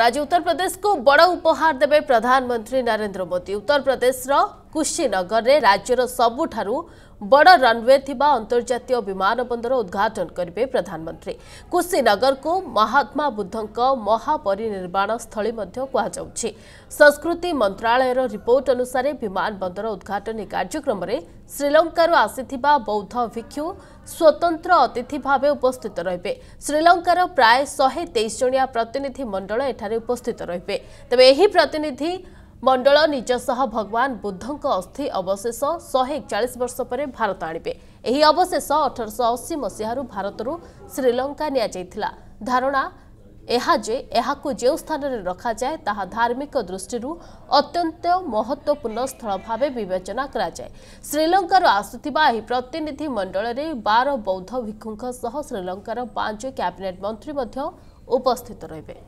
आज उत्तर प्रदेश को बड़ उपहार देवे प्रधानमंत्री नरेंद्र मोदी उत्तर प्रदेश कुशीनगर में राज्यर सबुठ ବଡ଼ ରନ୍ୱେ ଥିବା ଅନ୍ତର୍ଜାତୀୟ ବିମାନ ବନ୍ଦର ଉଦ୍ଘାଟନ କରିବେ ପ୍ରଧାନମନ୍ତ୍ରୀ କୁଶୀନଗରକୁ ମହାତ୍ମା ବୁଦ୍ଧଙ୍କ ମହାପରିନିର୍ବାଣ ସ୍ଥଳୀ ମଧ୍ୟ କୁହାଯାଉଛି ସଂସ୍କୃତି ମନ୍ତ୍ରଣାଳୟର ରିପୋର୍ଟ ଅନୁସାରେ ବିମାନ ବନ୍ଦର ଉଦ୍ଘାଟନୀ କାର୍ଯ୍ୟକ୍ରମରେ ଶ୍ରୀଲଙ୍କାରୁ ଆସିଥିବା ବୌଦ୍ଧ ଭିକ୍ଷୁ ସ୍ୱତନ୍ତ୍ର ଅତିଥି ଭାବେ ଉପସ୍ଥିତ ରହିବେ ଶ୍ରୀଲଙ୍କାର ପ୍ରାୟ ଶହେ ତେଇଶ ଜଣିଆ ପ୍ରତିନିଧି ମଣ୍ଡଳ ଏଠାରେ ଉପସ୍ଥିତ ରହିବେ ତେବେ ଏହି ପ୍ରତିନିଧି ମଣ୍ଡଳ ନିଜ ସହ ଭଗବାନ ବୁଦ୍ଧଙ୍କ ଅସ୍ଥି ଅବଶେଷ ଶହେ ଏକଚାଳିଶ ବର୍ଷ ପରେ ଭାରତ ଆଣିବେ ଏହି ଅବଶେଷ ଅଠରଶହ ଅଶୀ ମସିହାରୁ ଭାରତରୁ ଶ୍ରୀଲଙ୍କା ନିଆଯାଇଥିଲା ଧାରଣା ଏହା ଯେ ଏହାକୁ ଯେଉଁ ସ୍ଥାନରେ ରଖାଯାଏ ତାହା ଧାର୍ମିକ ଦୃଷ୍ଟିରୁ ଅତ୍ୟନ୍ତ ମହତ୍ତ୍ୱପୂର୍ଣ୍ଣ ସ୍ଥଳ ଭାବେ ବିବେଚନା କରାଯାଏ ଶ୍ରୀଲଙ୍କାରୁ ଆସୁଥିବା ଏହି ପ୍ରତିନିଧି ମଣ୍ଡଳରେ ବାର ବୌଦ୍ଧ ଭିକ୍ଷୁଙ୍କ ସହ ଶ୍ରୀଲଙ୍କାର ପାଞ୍ଚ କ୍ୟାବିନେଟ୍ ମନ୍ତ୍ରୀ ମଧ୍ୟ ଉପସ୍ଥିତ ରହିବେ